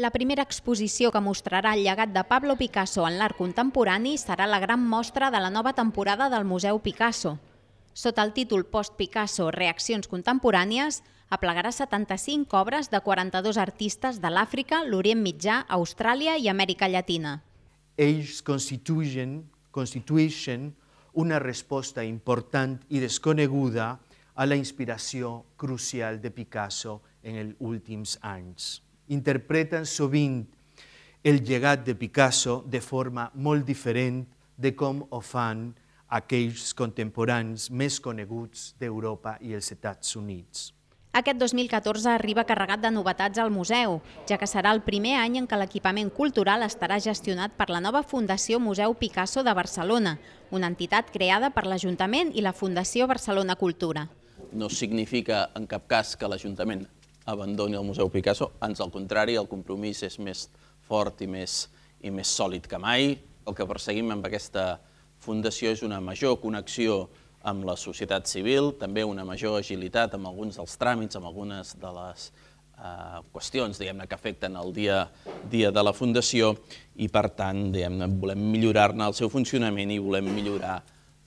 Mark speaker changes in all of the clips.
Speaker 1: La primera exposició que mostrarà el llegat de Pablo Picasso en l'art contemporani serà la gran mostra de la nova temporada del Museu Picasso. Sota el títol Post-Picasso, reaccions contemporànies, aplegarà 75 obres de 42 artistes de l'Àfrica, l'Orient Mitjà, Austràlia i Amèrica Llatina.
Speaker 2: Ells constitueixen, constitueixen una resposta important i desconeguda a la inspiració crucial de Picasso en els últims anys interpreten sovint el llegat de Picasso de forma molt diferent de com ho fan aquells contemporans més coneguts d'Europa i els Estats Units.
Speaker 1: Aquest 2014 arriba carregat de novetats al museu, ja que serà el primer any en què l'equipament cultural estarà gestionat per la nova Fundació Museu Picasso de Barcelona, una entitat creada per l'Ajuntament i la Fundació Barcelona Cultura.
Speaker 3: No significa en cap cas que l'Ajuntament abandoni el Museu Picasso. Ans al contrari, el compromís és més fort i més, i més sòlid que mai. El que perseguim amb aquesta fundació és una major connexió amb la societat civil, també una major agilitat amb alguns dels tràmits, amb algunes de les eh, qüestions que afecten el dia dia de la Fundació i, per tant, volem millorar-ne el seu funcionament i volem millorar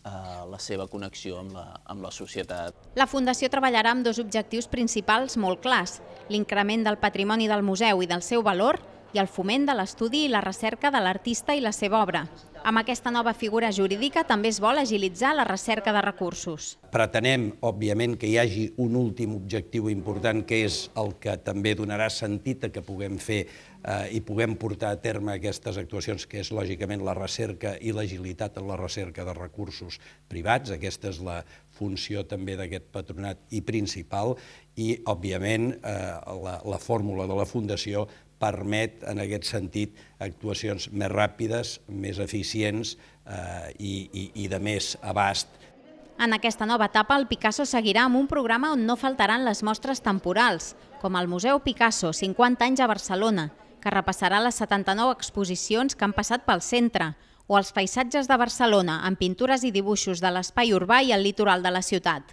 Speaker 3: Eh, la seva connexió amb la, amb la societat.
Speaker 1: La Fundació treballarà amb dos objectius principals molt clars, l'increment del patrimoni del museu i del seu valor i el foment de l'estudi i la recerca de l'artista i la seva obra. Amb aquesta nova figura jurídica també es vol agilitzar la recerca de recursos.
Speaker 4: Pretenem, òbviament, que hi hagi un últim objectiu important, que és el que també donarà sentit a que puguem fer eh, i puguem portar a terme aquestes actuacions, que és lògicament la recerca i l'agilitat en la recerca de recursos privats. Aquesta és la funció també d'aquest patronat i principal i, òbviament, eh, la, la fórmula de la Fundació permet, en aquest sentit, actuacions més ràpides, més eficients suficients eh, i, i, i de més abast.
Speaker 1: En aquesta nova etapa, el Picasso seguirà amb un programa on no faltaran les mostres temporals, com el Museu Picasso, 50 anys a Barcelona, que repassarà les 79 exposicions que han passat pel centre, o els paisatges de Barcelona, amb pintures i dibuixos de l'espai urbà i el litoral de la ciutat.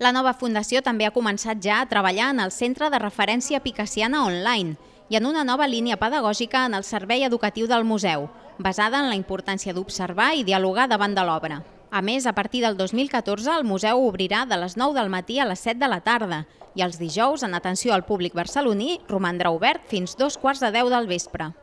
Speaker 1: La nova fundació també ha començat ja a treballar en el Centre de Referència Picassiana Online, i en una nova línia pedagògica en el servei educatiu del museu, basada en la importància d'observar i dialogar davant de l'obra. A més, a partir del 2014, el museu obrirà de les 9 del matí a les 7 de la tarda i els dijous, en atenció al públic barceloní, romandrà obert fins dos quarts de 10 del vespre.